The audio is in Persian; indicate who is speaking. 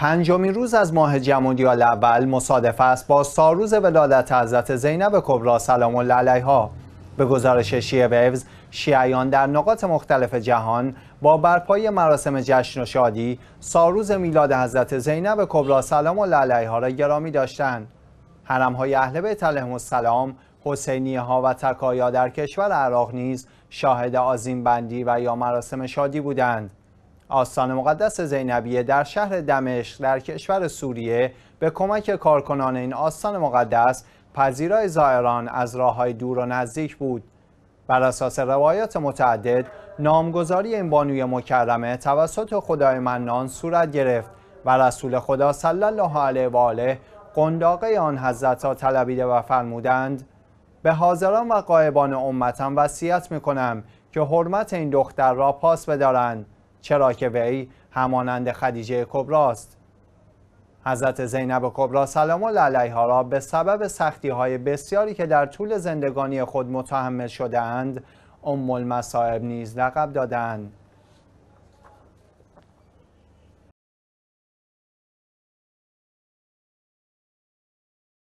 Speaker 1: پنجمین روز از ماه جمادی الاول مصادف است با ساروز ولادت حضرت زینب کبرا سلام الله علیها به گزارش شیعه ویوز شیعیان در نقاط مختلف جهان با برپای مراسم جشن و شادی ساروز میلاد حضرت زینب کبرا سلام الله علیها را گرامی داشتند حرم اهل بیت علیهم السلام حسینیه ها و تکایا در کشور عراق نیز شاهد آزیم بندی و یا مراسم شادی بودند آستان مقدس زینبیه در شهر دمشق در کشور سوریه به کمک کارکنان این آستان مقدس پذیرای زائران از راه های دور و نزدیک بود بر اساس روایات متعدد نامگذاری این بانوی مکرمه توسط خدای منان صورت گرفت و رسول خدا صلی الله علیه و آله قنداقه آن حضرت ها طلبیده و فرمودند به حاضران و قایبان امتم وصیت میکنم که حرمت این دختر را پاس بدارند چرا که وی همانند خدیجه کبراست حضرت زینب کبرا سلام الله علیها را به سبب سختی های بسیاری که در طول زندگانی خود متحمل شدهاند ام المصائب نیز لقب دادند